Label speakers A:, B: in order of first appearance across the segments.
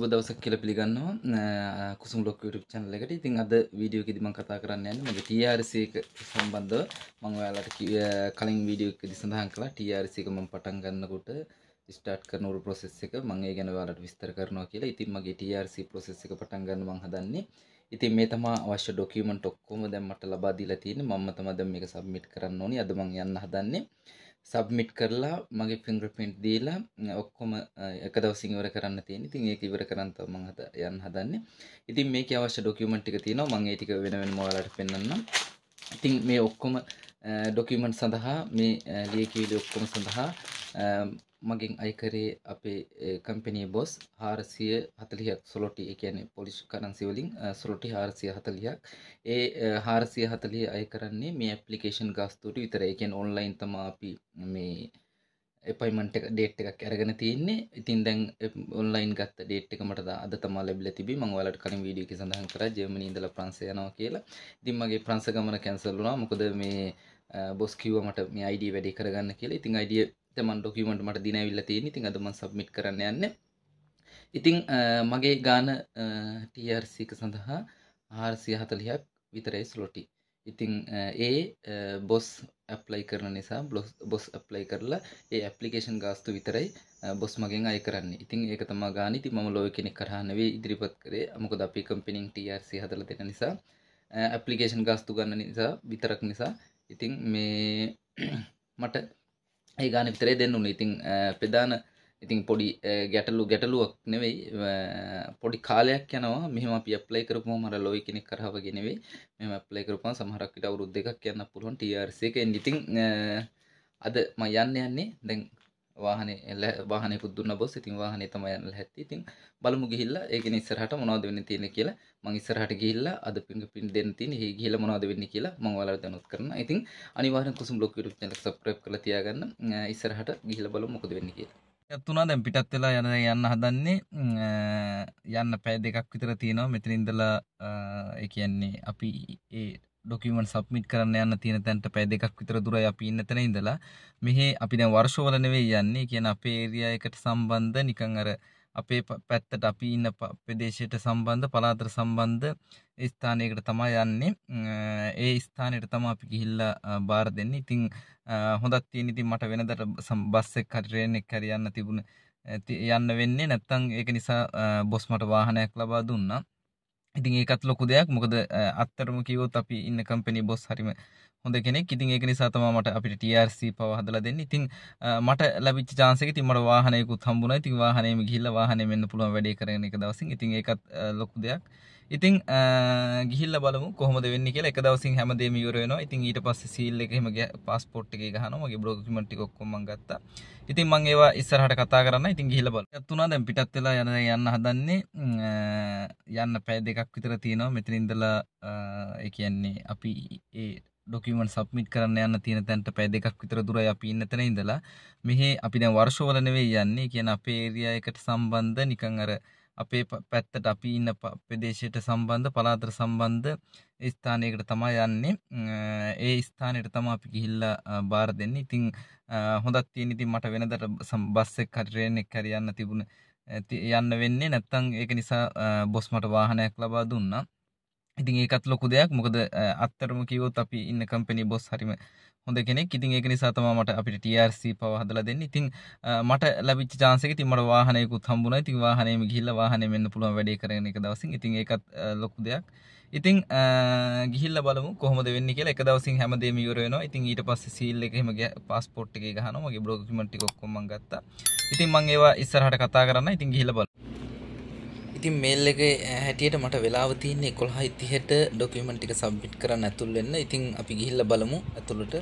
A: සුබ දවසක් කියල පිළිගන්නවා කුසුම් ලොක් YouTube channel එකට. ඉතින් අද වීඩියෝ එකේදී මම කතා කරන්න යන්නේ මගේ TRC එක සම්බන්ධව මම ඔයාලට කලින් වීඩියෝ එකේදී සඳහන් කළා TRC එක මම පටන් ගන්නකොට ස්ටාර්ට් කරන උරු process එක මම ඒ ගැන ඔයාලට විස්තර කරනවා කියලා. ඉතින් මගේ TRC process එක පටන් ගන්න මම හදන්නේ. ඉතින් මේ තමා අවශ්‍ය ડોකියුමන්ට් ඔක්කොම දැන් මට ලබා දීලා තියෙන්නේ. මම තමයි දැන් මේක සබ්මිට් කරන්න ඕනි. අද මම යන්න හදන්නේ. සබ්මිට් කරලා මගේ ෆිංග පින්ට් දීලා ඔක්කොම එක දවසිංවර කරන්න තියෙන ඉතින් ඒක ඉවර කරන්ත මං හද යන්න හදන්නේ ඉතින් මේක අවශ්‍ය ඩොකියුමන්ට් එක තියෙනවා මං ඒ ටික වෙන වෙනම ඔයාලට පෙන්වන්නම් ඉතින් මේ ඔක්කොම ඩොකියුමන්ට් සඳහා මේ ලියකියවිලි ඔක්කොම සඳහා Um, මගින් අයිකරේ අපේ කම්පනී eh, බොස් හාරසිය හතලියක් සොලොටි එකන පොලිෂ් කරන්සිවලින් සොලොටි හාරසිය හතලියක් ඒ eh, හාරසිය හතලිය අය කරන්නේ මේ ඇපලිකේෂන් ගස්තුට විතර එකෙන් ඔන්ලයින් තම අපි මේ එපයිමට ඩේට් එකක් ඇරගෙන තියන්නේ ඉතින් දැන් ඔන්ලයින් ගත් ඩේට් එක මට අද තමා ලැබිල තිබි මං ඔයාලට කලින් වීඩියෝ එකේ සඳහන් කරා ජර්මනි ඉඳලා ප්‍රංශය යනවා කියලා. ඉතින් මගේ ප්‍රංශ ගමන කැන්සල් වුණා. මොකද මේ බොස් eh, කිව්වා මට මේ ID වැඩි කරගන්න කියලා. ඉතින් ID තමන් ඩොකිමට මට දිනැවිල්ල තියෙන ඉතින් අදම සබ්මිට් කරන්න යන්න ඉතිං මගේ ගාන ටර්සික සඳහා ආර්සිය හතලියක් විතරයි ස්ලොටි ඉතිං ඒ බොස් ඇප්ලයි කරන නිසා බ්ලොස් බොස් ඇප්ලයි කරලා ඒ ඇපලිකේෂන් ගාස්තු විතරයි බොස් මගෙන් අය කරන්න ඉතින් ඒක තම ගානි ති ම ලෝය කෙනෙක් කරහනවේ ඉදිරිපත් කරේ මොකද අපි කම්පිනිින් ටර්සි හදල දෙෙන නිසා ඇපලිකේෂන් ගාස්තු ගන්න නිසා විතරක් නිසා ඉතිං මේ මට ඒ ගාන විතරේ දෙන්නුන ඉතිං ප්‍රධාන ඉතිං පොඩි ගැටලු ගැටලුවක් නෙවෙයි පොඩි කාලයක් යනවා මෙහම අපි ප්ලයි කරපු මර ලොයි කෙනෙක් කරහව ගෙනවේ මෙම ප්ලයි කරපන් සමහරක්කට අවුරුද් දෙකක් යන්න පුළුවන් ටර්සේ එක ඉතිං අද ම යන්න යන්නේ දැන් වාහන වාහන පුද්දුන්න බොස් ඉතින් වාහන තම යන්න හැත්ති ඉතින් බලමු ගිහිල්ල ඒක ඉස්සරහට මොනවද වෙන්න තියෙන කියලා මං ඉස්සරහට ගිහිල්ලා අද පිංග පින් දෙන්න තියෙන හේ ගිහිල්ලා මොනවද වෙන්නේ කියලා මම ඔයාලට දැනුවත් කරනවා ඉතින් අනිවාර්යෙන් Kusum blog YouTube channel subscribe කරලා තියාගන්න ඉස්සරහට ගිහිල්ලා බලමු මොකද වෙන්නේ කියලා ඇත්තුනා දැන් පිටත් වෙලා යන යන්න හදන්නේ යන්න පැය දෙකක් විතර තියෙනවා මෙතන ඉඳලා ඒ කියන්නේ අපි ඒ ඩොකමන් සබ්මිට් කරන්න යන්න තියෙන තැන්ට පැ දෙකක් විතර දුරයි අපි ඉන්න තැන ඉඳලා මෙහි අපි දැන් වර්ෂවල නෙවෙයි යන්නේ කියන අපේ ඒරියා එකට සම්බන්ධ නිකන් අර අපේ පැත්තට අපි ඉන්න ප්‍රදේශයට සම්බන්ධ පළාතට සම්බන්ධ ස්ථානයකට තමයි යන්නේ ඒ ස්ථානයට තමයි අපි ගිහිල්ලා බාර දෙන්නේ ඉතින් හොඳක් තියෙන ඉතින් මට වෙනදට බස් එකක් හරි ට්‍රේන් එකක් හරි යන්න තිබුණ යන්න වෙන්නේ නැත්තම් ඒක නිසා බොස් මට වාහනයක් ලබා දුන්නා ඉතින් ඒකත් ලොකු දෙයක් මොකද අත්තරම කිවොත් අපි ඉන්න කම්පනි බොස් හරිම හොඳ කෙනෙක් ඉතින් ඒක නිසා තමයි මට අපිට TRC පව හදලා දෙන්නේ. ඉතින් මට ලැබිච්ච chance එක ඉතින් මට වාහනයකුත් හම්බුණා. ඉතින් වාහනයෙම ගිහිල්ලා වාහනේ මෙන්න පුළුවන් වැඩේ කරගෙන එක දවසින්. ඉතින් ඒකත් ලොකු දෙයක්. ඉතින් ගිහිල්ල බලමු කොහොමද වෙන්න කියලා එක දවසින් හැමදේම ඉවර වෙනවා. ඉතින් ඊට පස්සේ සීල් එක එහෙම පාස්පෝර්ට් එකේ ගහනවා. මගේ ඩොකියුමන්ට් ටික ඔක්කොම මම ගත්තා. ඉතින් මම ඒවා ඉස්සරහට කතා කරන්න. ඉතින් ගිහිල්ල බලමු. ඒත් උනා දැන් පිටත් වෙලා යන යන්න හදන්නේ යන්න පැය දෙකක් විතර තියෙනවා. මෙතන ඉඳලා ඒ කියන්නේ අපි ඒ ඩොකමන් සබ්මිට කරන්න යන්න තියෙන තැන්ට පැ දෙකක් විතර දුර අපි ඉන්නතන ඉඳලා මෙහේ අපි දැන් වර්ෂවලනවේ යන්නේ කියන අපේරිය එකට සම්බන්ධ නිකං අර අපේ පැත්තට අපි ඉන්න ප්‍රදේශයට සම්බන්ධ පලාතර සම්බන්ධ ස්ථානයකට තමා යන්නේ ඒ ස්ථානයට තමා අපි ගිහිල්ල බාර දෙන්න ඉතිං හොඳත් තියෙන ඉතින් මට වෙනදට සම්බස්සෙක් කරරයෙන්ෙක් කරයන්න තිබුණ යන්න වෙන්නේ නැත්තං ඒක නිසා බොස් මට වාහනයක් ලබා දුන්නා ඉතින් ඒකත් ලොකු දෙයක් මොකද අත්තරම කිවොත් අපි ඉන්න කම්පෙනි බොස් හරිම හොඳ කෙනෙක් ඉතින් ඒක නිසා තමයි මට අපිට TRC පව හදලා දෙන්නේ. ඉතින් මට ලැබිච්ච chance එක ඉතින් මට වාහනයකුත් හම්බුණා. ඉතින් වාහනයෙම ගිහිල්ලා වාහනයෙන් වෙන්න පුළුවන් වැඩේ කරගෙන එක දවසින්. ඉතින් ඒකත් ලොකු දෙයක්. ඉතින් ගිහිල්ලා බලමු කොහොමද වෙන්නේ කියලා එක දවසින් හැමදේම ඉවර වෙනවා. ඉතින් ඊට පස්සේ සීල් එක එහෙම පාස්පෝර්ට් එකේ ගහනවා. මගේ ඩොකියුමන්ට් ටික ඔක්කොම මම ගත්තා. ඉතින් මම ඒවා ඉස්සරහට කතා කරන්න. ඉතින් ගිහිල්ලා බලමු. ඉතින් මේල් එක හැටියට මට වෙලාව තියන්නේ කොළහයි තිහට ඩොකමෙන්ට් එක සබ්බිට් කරන්න ඇතුල් වෙන්න ඉතින් අපි ගිහිල්ල බලමු ඇතුළට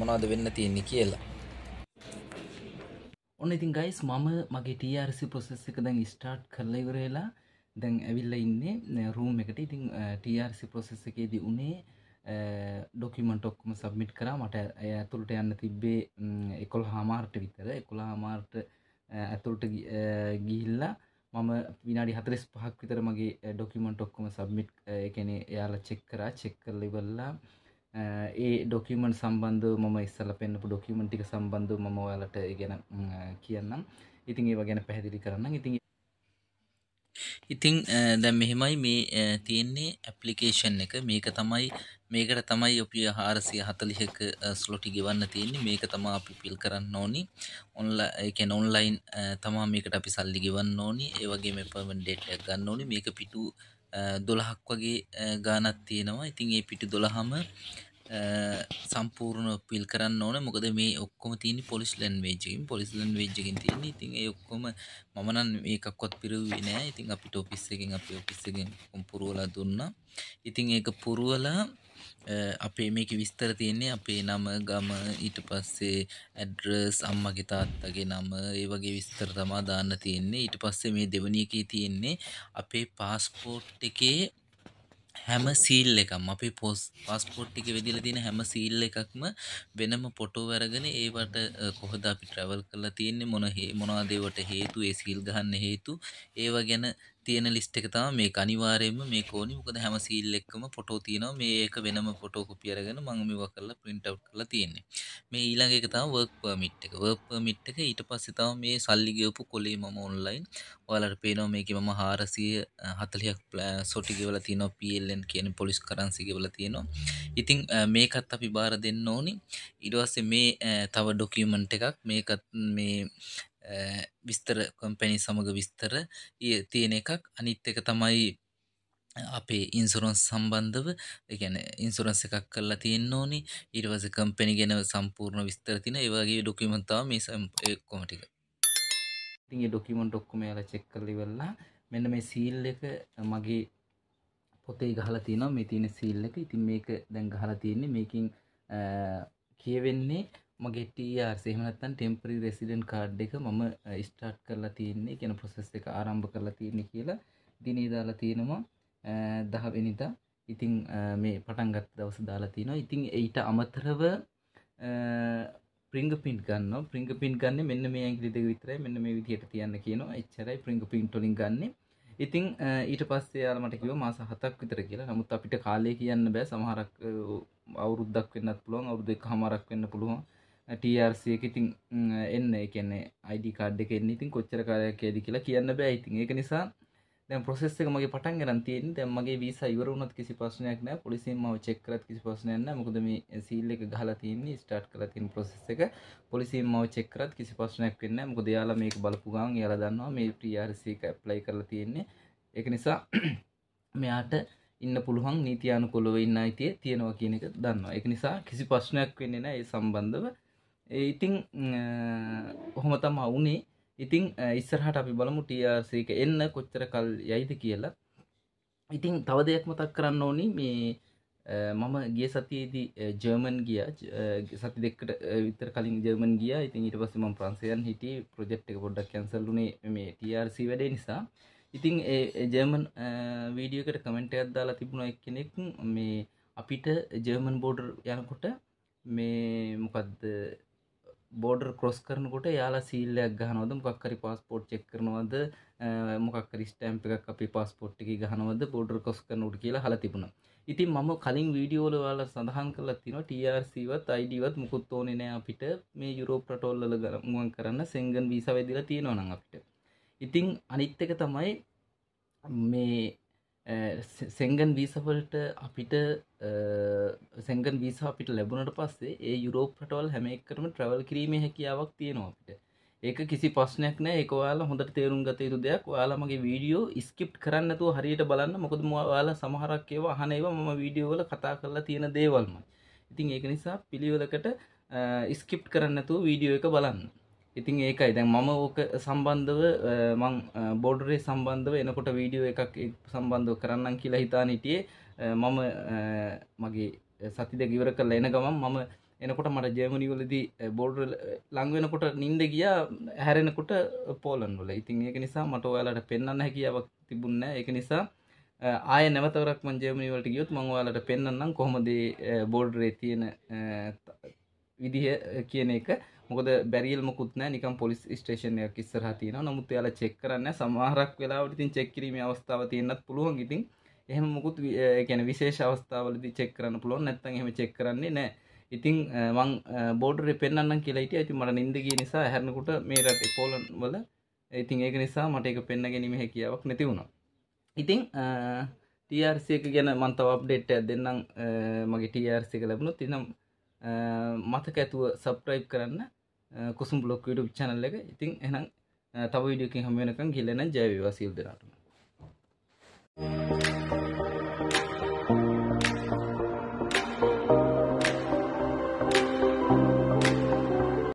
A: මොනවද වෙන්න තියෙන්නේ කියලා ඔන්න ඉතින් ගයිස් මම මගේ TRC ප්‍රොසෙස් එක දැන් ස්ටාර්ට් කරලා ඉවර වෙලා දැන් ඇවිල්ලා ඉන්නේ රූම් එකට ඉතින් TRC ප්‍රොසෙස් එකේදී උනේ ඩොකියුමන්ට් ඔක්කොම සබ්මිට් කරා මට ඇතුළට යන්න තිබ්බේ 11 හමාරට විතර 11 හමාරට ඇතුළට ගිහිල්ලා මම විනාඩි හතරස් පහක් විතර මගේ ඩොකිමන්ට ඔක්කොම සබ්මිට් එකන එයාලා චෙක් කරා චෙක් කරලිවෙල්ලා ඒ ඩොකිමන්ට සම්බන්ධ මම ඉස්සල පෙන්න්නපු ඩොකිමන්ටික සම්බන්ධ මම ඔයාලට ගැන කියන්නම් ඉතින් ඒව ගැන පැහැදිලි කරන්න ඉතින් ඉතිං දැම් මෙහෙමයි මේ තියෙන්නේ ඇපලිකේෂන් එක මේක තමයි මේකට තමයි ඔපිය හාරසිය හතලිහක ස්ලොටි ගෙවන්න තියෙන්නේ මේක තමා අපි පිල් කරන්න ඕනි ඔන්ල එක නොන්ලයින් තමා මේකට අපි සල්ලි ගෙවන්න ඕනි ඒවගේ මේ පර්මන්ඩේට්ක් ගන්න ඕනි මේක පිටු දොළහක් වගේ ගානත් තියෙනවා ඉතින් ඒ පිටි දොළහම සම්පූර්ණ පිල් කරන්න ඕන මොකද මේ ඔක්කොම තියන පොලිස් ලන් වේජකින් පොලිස්ලන් වේජකින් තියෙන ඉතින් ඔක්කොම මමනන් ඒකක්කොත් පිරුවේ නෑ ඉතින් අපි ටොපිස් එකෙන් අපි ඔපිස්සගෙන් පුරුවලා දුන්න ඉතින් ඒක පුරුවලා අපේ මේක විස්තර තියන්නේ අපේ නම ගම ඊට පස්සේ ඇඩ්‍රස් අම්මගේ තාත්තගේ නම ඒ වගේ විස්තර තමා දාන්න තියෙන්නේ ඊට පස්සේ මේ දෙවනියකේ තියෙන්නේ අපේ පාස්පෝට් එකේ හැම සීල් එකම් අපි පොස් පස්පොට්ටික වෙදිල තින හැම සීල් එකක්ම වෙනම පොටෝ වැරගෙන ඒවට කොහොද අපි ට්‍රවල් කරලා තියන්නේ මොන හේ මොනවාදේවට හේතු ඒ සීල් ගහන්න හේතු ඒවා ගැන තියෙන ලිස්ට් එක තමයි මේක අනිවාර්යයෙන්ම මේක ඕනි මොකද හැම සීල් එකකම ෆොටෝ තියෙනවා මේක වෙනම ෆොටෝ කොපි අරගෙන මම මේවා කරලා print out කරලා තියෙන්නේ මේ ඊළඟ එක තමයි work permit එක work permit එක ඊට පස්සේ තමයි මේ සල්ලි ගෙවපු කොලේ මම online ඔයාලට පේනවා මේකේ මම 440ක් සොටි ගෙවලා තියෙනවා PLN කියන පොලිස් කරන්සි ගෙවලා තියෙනවා ඉතින් මේකත් අපි බාර දෙන්න ඕනි ඊට පස්සේ මේ තව document එකක් මේකත් මේ විස්තර කොම්පැනි සමඟ විස්තර තියෙන එකක් අනිත් එක තමයි අපේ ඉන්සුරන්ස් සම්බන්ධව ගැන ඉන්සුරන්ස එකක් කරලා තියෙන් ඕනි ඉරවස කම්පැනි ගැන සම්පූර්ණ විස්තර තින ඒවාගේ ඩොකිමන්තාව මේ කොමටික ඉතිගේ ඩොකිමන්ට ඔක්කොම යාල චෙක් කරලි වෙල්ලා මෙන්න මේ සීල් එක මගේ පොතේ ගහල තියනවා මේ තියෙන සීල් එක ඉතින් මේක දැන් ගහලා තියෙන්නේ මේකින් කියවෙන්නේ මගේ ටර් සෙමනත්තන් ටෙම්පරි රෙසිඩන්් කාඩ් එක මම ස්ටාට් uh, කරලා තියන්නේ කෙන ප්‍රොසෙස් එක ආරම්භ කරලා තියන්නේ කියලා දිනේ දාලා තියෙනවා uh, දහවෙනිතා ඉතිං uh, මේ පටන්ගත් දවස දාලා තියෙනවා ඉතිං ඊට අමතරව ප්‍රිංග පින් ගන්න ප්‍රිංග පින් ගන්න මෙන්න මේ ඇංගිලි දෙක විතරයි මෙන්න මේ විදිහට තියන්න කියනවා එච්චරයි ප්‍රිංග පින්ට් වලින් ගන්නේ ඉතිං ඊට පස්සේ යාල මට කිව්ව මාස හතක් විතර කියලා නමුත් අපිට කාලය කියන්න බෑ සමහරක් අවුරුද්දක් වෙන්නත් පුළුවන් අවුරුදු එක හමාරක් වෙන්න පුළුවන් ටRC එක ඉතින් එන්න කියන්නේ අයිඩ කාඩ් එක එන්න ඉතින් කොච්චර කාලයක් ඇද කියලා කියන්න බෑ ඉතින් ඒක නිසා දැන් ප්‍රොසෙස් එක මගේ පටන් ගන්න තියෙන දැන් මගේ වීසා ඉවර වුණොත් කිසි ප්‍රශ්නයක් නැහැ පොලිසියෙන් මම චෙක් කරත් කිසි ප්‍රශ්නයක් නැහැ මොකද මේ සීල් එක ගහලා තියෙන්නේ ස්ටාර්ට් කරලා තියෙන ප්‍රොසෙස් එක පොලිසියෙන් මම චෙක් කරත් කිසි ප්‍රශ්නයක් වෙන්නේ නැහැ මොකද එයාලා මේක බලපු ගමන් එයාලා දන්නවා මේ TRC එක ඇප්ලයි කරලා තියෙන්නේ ඒක නිසා මෙයාට ඉන්න පුළුවන් නීති අනුකූලව ඉන්න අයිතිය තියෙනවා කියන එක දන්නවා ඒක නිසා කිසි ප්‍රශ්නයක් වෙන්නේ නැහැ ඒ සම්බන්ධව ඉතිං ඔහොමතම අවුනේ ඉතිං ඉස්සරහට අපි බලමු ටRCක එන්න කොච්චර කල් යයිද කියලා ඉතිං තව දෙයක් මතක් කරන්න ඕනි මේ මම ගිය සතියේදී ජර්මන් ගිය සති දෙකට විතර කලින් ජර්මන් ගිය ඉතින් ඊට පස්සේ මම ප්‍රංශයන් හිටියේ ප්‍රොජෙක්ට් එක පොඩ්ඩක් කැන්සල් වුණේ මේ TRC වැඩේ නිසා ඉතින් ඒ ජර්මන් වීඩියෝ එකට කමෙන්ට් එකක් දාලා තිබුණා එක්කෙනෙක් මේ අපිට ජර්මන් බෝඩර් යනකොට මේ මොකද්ද බෝඩර් කොස් කරනකොට යාලා සීල්ලයක් ගහනවද මොකක්කරි පස්පෝට් චෙක් කරනවද මොකක්කර ස්ටෑම්ප එකක් අපි පස්පොට් එක ගහනවද බෝඩර් කොස් කරනට කියලා හලා තිබුණ ඉතින් මම කලින් වීඩියෝල වාල සඳහන් කරලා තින ටRCවත් අයිඩවත් මුකුත් ඕනෙ නෑ අපිට මේ යුරෝප රටෝල්ල ගමුවන් කරන්න සෙංගන් වීසා වැදිලා තියෙනවනම් අපිට ඉතිං අනිත් එක තමයි මේ සෙංගන් වීසවලට අපිට සැගන් වීසා අපිට ලැබුණට පස්සේ ඒ යුරෝප රටවල් හැම එක්කරම ට්‍රවල් කිරීම හැකියාවක් තියෙනවා අපිට ඒක කිසි පස්්නයක් නෑ එක වාලා හොඳට තේරුම් ගත යුතු දෙයක් යාලාමගේ වීඩියෝ ස්කිප් කරන්නතු හරියට බලන්න මොකද වාලා සමහරක් ඒවා හනේව මම වීඩියෝවල කතා කරලා තියෙන දේවල්ම ඉතින් ඒක නිසා පිළිවෙලකට ස්කිප් කරන්නතු වීඩියෝ එක බලන්න ඉතින් ඒකයි දැන් මම ඕක සම්බන්ධව මං බෝඩරේ සම්බන්ධව එනකොට වීඩියෝ එකක් සම්බන්ධව කරන්නම් කියලා හිතාන හිටියේ මම මගේ සති දෙක ඉවර කරලා එන ගමන් මම එනකොට මට ජර්මනි වලදී බෝඩර් ලඟ වෙනකොට නිින්ද ගියා හැරෙනකොට පෝලන් වල. ඉතින් ඒක නිසා මට ඔයාලට පෙන්වන්න හැකියාවක් තිබුණේ නැහැ. ඒක නිසා ආය නැවතවරක් මං ජර්මනි වලට ගියොත් මම ඔයාලට පෙන්වන්නම් කොහොමද බෝඩරේ තියෙන විදිහ කියන එක. මොකද බැරිල් මුකුත් නෑ නිකම් පොලිස් ස්ටේෂන් එකක් ඉස්සරහා තියෙනවා නමුත් එයාලා චෙක් කරන්න සමහරක් වෙලාවට ඉතින් චෙක් කිරීමේ අවස්ථාව තියෙන්නත් පුළුවන් ඉතින් එහෙම මුකුත් ඒ කියන්නේ විශේෂ අවස්ථාවලදී චෙක් කරන්න පුළුවන් නැත්නම් එහෙම චෙක් කරන්නේ නෑ ඉතින් මං බෝඩරේ පෙන්වන්නම් කියලා හිටියා. ඉතින් මට නිින්ද ගිය නිසා හැරෙනකොට මේ රටේ පොලන් වල ඉතින් ඒක නිසා මට ඒක පෙන්න ගැනීම හැකියාවක් නැති වුණා. ඉතින් TRC එක ගැන මම තව අප්ඩේට් එකක් දෙන්නම් මගේ TRC එක ලැබුණොත්. ඉතින් මතක ඇතුව සබ්ට්‍රයිප් කරන්න කුසුම් බ්ලොක් ඩු චනල්ල එක ඉතින් එනම් තව විඩියකින් හමෙනකම් ගිල්ලන ජයවිවා සිල් දෙනාටම Thank you.